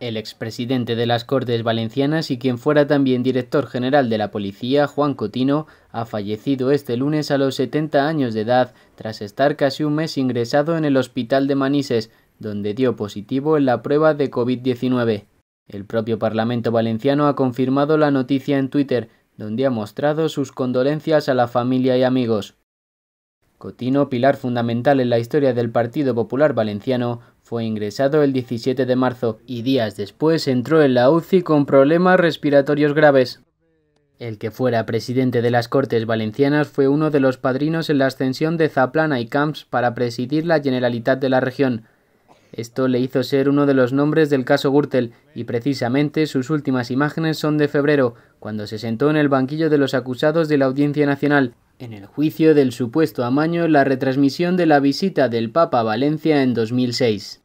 El expresidente de las Cortes Valencianas y quien fuera también director general de la policía, Juan Cotino, ha fallecido este lunes a los 70 años de edad tras estar casi un mes ingresado en el hospital de Manises, donde dio positivo en la prueba de COVID-19. El propio Parlamento valenciano ha confirmado la noticia en Twitter, donde ha mostrado sus condolencias a la familia y amigos. Cotino, pilar fundamental en la historia del Partido Popular Valenciano, fue ingresado el 17 de marzo y días después entró en la UCI con problemas respiratorios graves. El que fuera presidente de las Cortes Valencianas fue uno de los padrinos en la ascensión de Zaplana y Camps para presidir la Generalitat de la región. Esto le hizo ser uno de los nombres del caso Gürtel y precisamente sus últimas imágenes son de febrero, cuando se sentó en el banquillo de los acusados de la Audiencia Nacional en el juicio del supuesto amaño la retransmisión de la visita del Papa a Valencia en 2006.